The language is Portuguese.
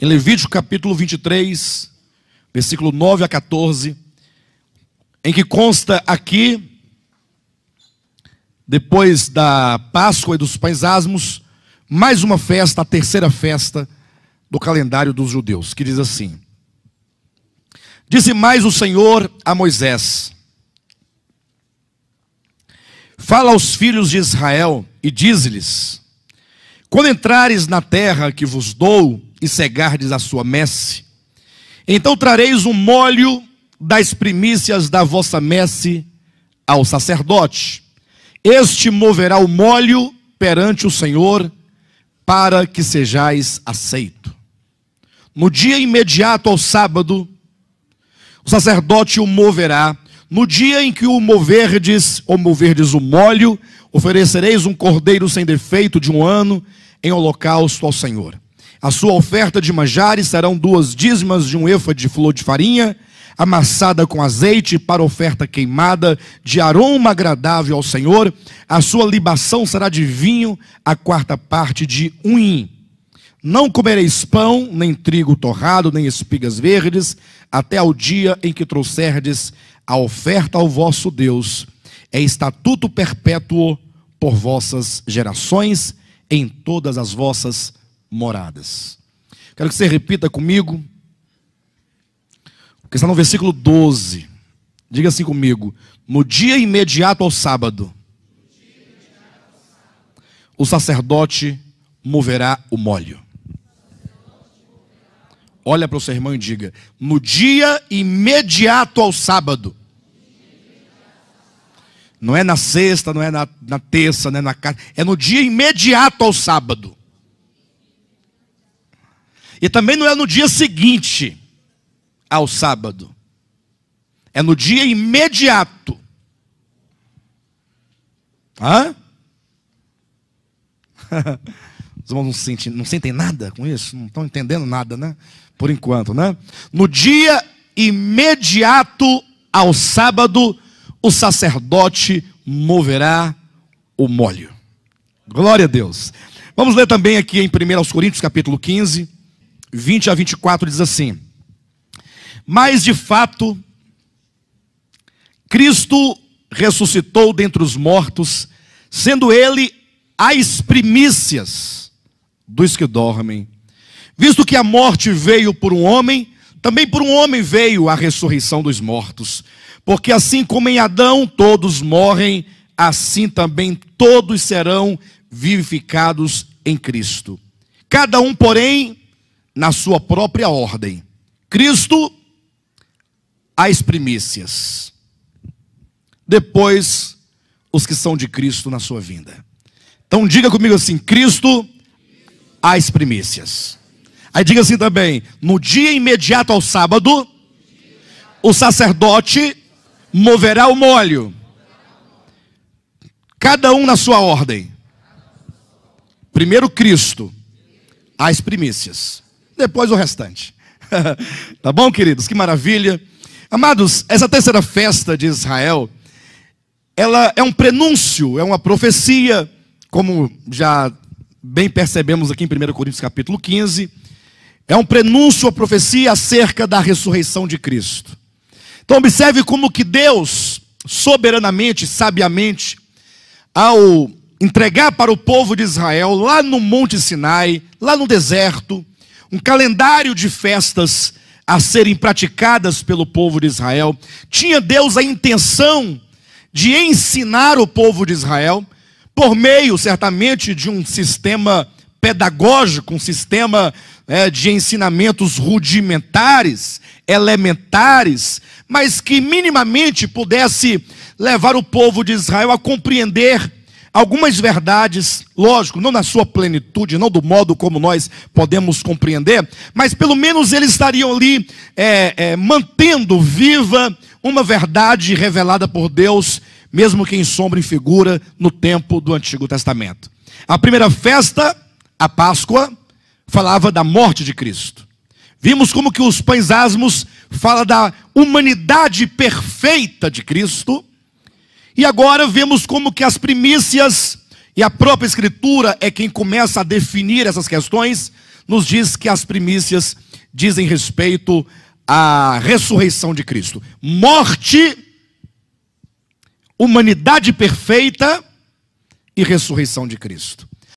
Em Levítico capítulo 23, versículo 9 a 14, em que consta aqui, depois da Páscoa e dos pães asmos, mais uma festa, a terceira festa do calendário dos judeus, que diz assim: Disse mais o Senhor a Moisés: Fala aos filhos de Israel e diz-lhes: quando entrares na terra que vos dou e cegardes a sua messe, então trareis um molho das primícias da vossa messe ao sacerdote. Este moverá o molho perante o Senhor para que sejais aceito. No dia imediato ao sábado, o sacerdote o moverá. No dia em que o moverdes, ou moverdes o molho, Oferecereis um cordeiro sem defeito de um ano em holocausto ao Senhor. A sua oferta de manjares serão duas dízimas de um efa de flor de farinha, amassada com azeite para oferta queimada, de aroma agradável ao Senhor. A sua libação será de vinho, a quarta parte de um hin. Não comereis pão, nem trigo torrado, nem espigas verdes, até ao dia em que trouxerdes a oferta ao vosso Deus. É estatuto perpétuo por vossas gerações, em todas as vossas moradas. Quero que você repita comigo, que está no versículo 12. Diga assim comigo: No dia imediato ao sábado, o sacerdote moverá o molho. Olha para o seu irmão e diga: No dia imediato ao sábado, não é na sexta, não é na, na terça, não é na quarta. É no dia imediato ao sábado. E também não é no dia seguinte ao sábado. É no dia imediato. Hã? Os irmãos não sentem, não sentem nada com isso? Não estão entendendo nada, né? Por enquanto, né? No dia imediato ao sábado, o sacerdote moverá o molho. Glória a Deus. Vamos ler também aqui em 1 Coríntios, capítulo 15, 20 a 24, diz assim: Mas de fato, Cristo ressuscitou dentre os mortos, sendo ele as primícias dos que dormem. Visto que a morte veio por um homem, também por um homem veio a ressurreição dos mortos. Porque assim como em Adão todos morrem, assim também todos serão vivificados em Cristo. Cada um, porém, na sua própria ordem. Cristo, as primícias. Depois, os que são de Cristo na sua vinda. Então diga comigo assim: Cristo, as primícias. Aí diga assim também: no dia imediato ao sábado, o sacerdote moverá o molho. Cada um na sua ordem. Primeiro Cristo, as primícias. Depois o restante. tá bom, queridos? Que maravilha. Amados, essa terceira festa de Israel, ela é um prenúncio, é uma profecia, como já bem percebemos aqui em 1 Coríntios capítulo 15, é um prenúncio, a profecia acerca da ressurreição de Cristo. Então observe como que Deus, soberanamente, sabiamente, ao entregar para o povo de Israel, lá no Monte Sinai, lá no deserto, um calendário de festas a serem praticadas pelo povo de Israel, tinha Deus a intenção de ensinar o povo de Israel, por meio certamente de um sistema pedagógico, um sistema é, de ensinamentos rudimentares, elementares, mas que minimamente pudesse levar o povo de Israel a compreender algumas verdades, lógico, não na sua plenitude, não do modo como nós podemos compreender, mas pelo menos eles estariam ali é, é, mantendo viva uma verdade revelada por Deus, mesmo que em sombra e figura no tempo do Antigo Testamento. A primeira festa, a Páscoa, falava da morte de Cristo. Vimos como que os pães asmos fala da humanidade perfeita de Cristo. E agora vemos como que as primícias e a própria escritura é quem começa a definir essas questões, nos diz que as primícias dizem respeito à ressurreição de Cristo. Morte, humanidade perfeita e ressurreição de Cristo.